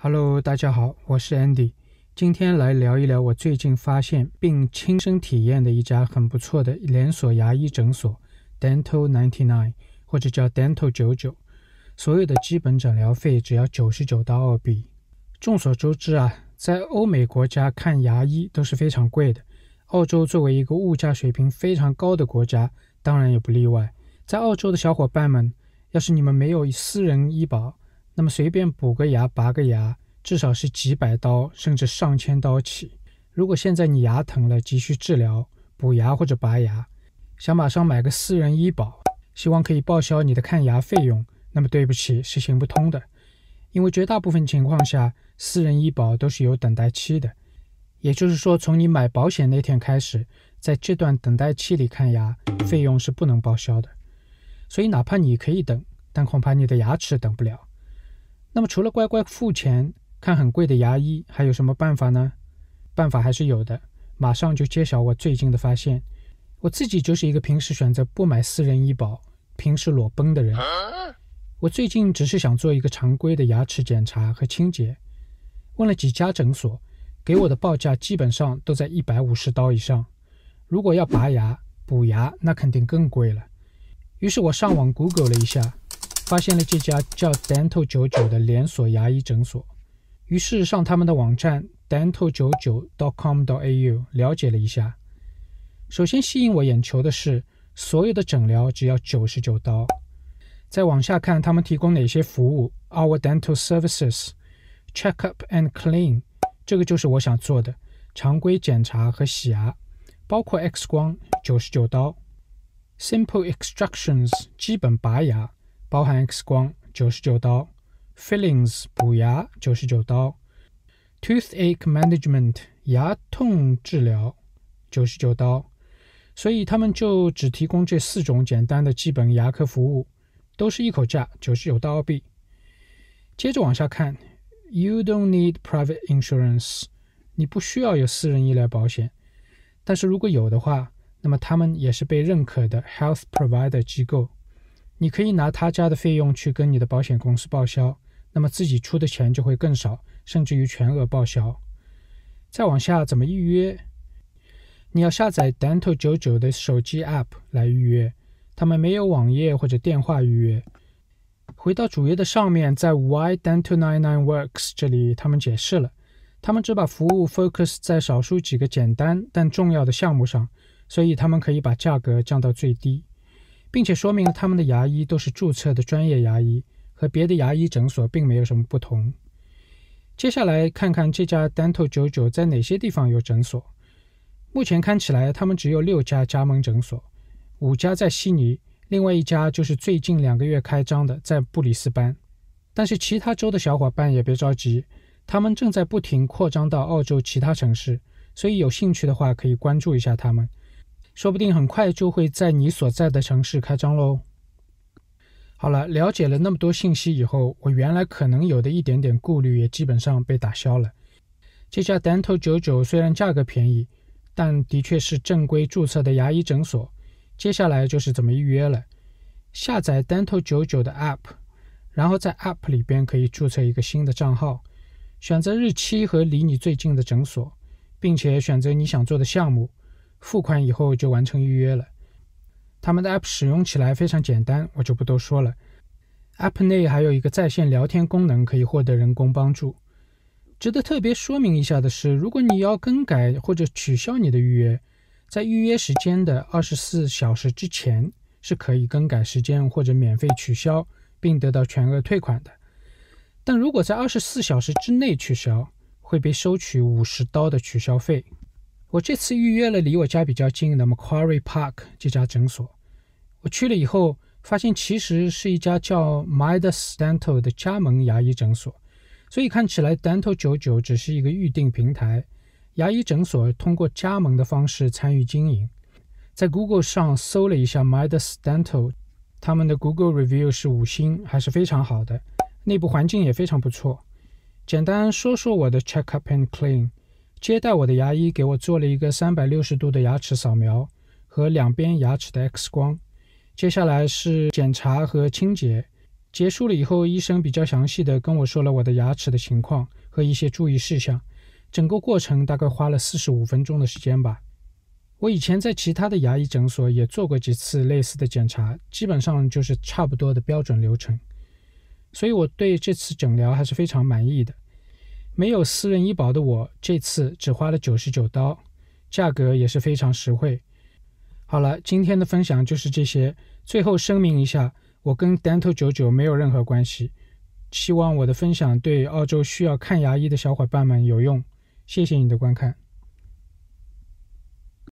Hello，大家好，我是 Andy，今天来聊一聊我最近发现并亲身体验的一家很不错的连锁牙医诊所，Dental Ninety Nine，或者叫 Dental 九九，所有的基本诊疗费只要九十九到澳币。众所周知啊，在欧美国家看牙医都是非常贵的，澳洲作为一个物价水平非常高的国家，当然也不例外。在澳洲的小伙伴们，要是你们没有私人医保，那么随便补个牙、拔个牙，至少是几百刀，甚至上千刀起。如果现在你牙疼了，急需治疗、补牙或者拔牙，想马上买个私人医保，希望可以报销你的看牙费用，那么对不起，是行不通的。因为绝大部分情况下，私人医保都是有等待期的，也就是说，从你买保险那天开始，在这段等待期里看牙费用是不能报销的。所以，哪怕你可以等，但恐怕你的牙齿等不了。那么除了乖乖付钱看很贵的牙医，还有什么办法呢？办法还是有的，马上就揭晓我最近的发现。我自己就是一个平时选择不买私人医保、平时裸奔的人。我最近只是想做一个常规的牙齿检查和清洁，问了几家诊所，给我的报价基本上都在一百五十刀以上。如果要拔牙、补牙，那肯定更贵了。于是我上网 Google 了一下。发现了这家叫 Dental99 的连锁牙医诊所，于是上他们的网站 d e n t a l 9 t c o m dot a u 了解了一下。首先吸引我眼球的是所有的诊疗只要九十九刀。再往下看，他们提供哪些服务？Our dental services checkup and clean，这个就是我想做的常规检查和洗牙，包括 X 光，九十九刀。Simple extractions 基本拔牙。包含 X 光九十九刀，Fillings 补牙九十九刀，Toothache management 牙痛治疗九十九刀，所以他们就只提供这四种简单的基本牙科服务，都是一口价九十九刀币。接着往下看，You don't need private insurance，你不需要有私人医疗保险，但是如果有的话，那么他们也是被认可的 Health provider 机构。你可以拿他家的费用去跟你的保险公司报销，那么自己出的钱就会更少，甚至于全额报销。再往下怎么预约？你要下载 Dental 九九的手机 app 来预约，他们没有网页或者电话预约。回到主页的上面，在 Why Dental 99 Works 这里，他们解释了，他们只把服务 focus 在少数几个简单但重要的项目上，所以他们可以把价格降到最低。并且说明了他们的牙医都是注册的专业牙医，和别的牙医诊所并没有什么不同。接下来看看这家 Dental 九在哪些地方有诊所。目前看起来他们只有六家加盟诊所，五家在悉尼，另外一家就是最近两个月开张的在布里斯班。但是其他州的小伙伴也别着急，他们正在不停扩张到澳洲其他城市，所以有兴趣的话可以关注一下他们。说不定很快就会在你所在的城市开张喽。好了，了解了那么多信息以后，我原来可能有的一点点顾虑也基本上被打消了。这家 Dental 九九虽然价格便宜，但的确是正规注册的牙医诊所。接下来就是怎么预约了。下载 Dental 九九的 App，然后在 App 里边可以注册一个新的账号，选择日期和离你最近的诊所，并且选择你想做的项目。付款以后就完成预约了。他们的 App 使用起来非常简单，我就不多说了。App 内还有一个在线聊天功能，可以获得人工帮助。值得特别说明一下的是，如果你要更改或者取消你的预约，在预约时间的二十四小时之前是可以更改时间或者免费取消，并得到全额退款的。但如果在二十四小时之内取消，会被收取五十刀的取消费。我这次预约了离我家比较近的 Macquarie Park 这家诊所。我去了以后，发现其实是一家叫 Midas Dental 的加盟牙医诊所。所以看起来 Dental 九九只是一个预定平台，牙医诊所通过加盟的方式参与经营。在 Google 上搜了一下 Midas Dental，他们的 Google review 是五星，还是非常好的。内部环境也非常不错。简单说说我的 Checkup and Clean。接待我的牙医给我做了一个三百六十度的牙齿扫描和两边牙齿的 X 光，接下来是检查和清洁。结束了以后，医生比较详细的跟我说了我的牙齿的情况和一些注意事项。整个过程大概花了四十五分钟的时间吧。我以前在其他的牙医诊所也做过几次类似的检查，基本上就是差不多的标准流程，所以我对这次诊疗还是非常满意的。没有私人医保的我，这次只花了九十九刀，价格也是非常实惠。好了，今天的分享就是这些。最后声明一下，我跟 Dental 九九没有任何关系。希望我的分享对澳洲需要看牙医的小伙伴们有用。谢谢你的观看。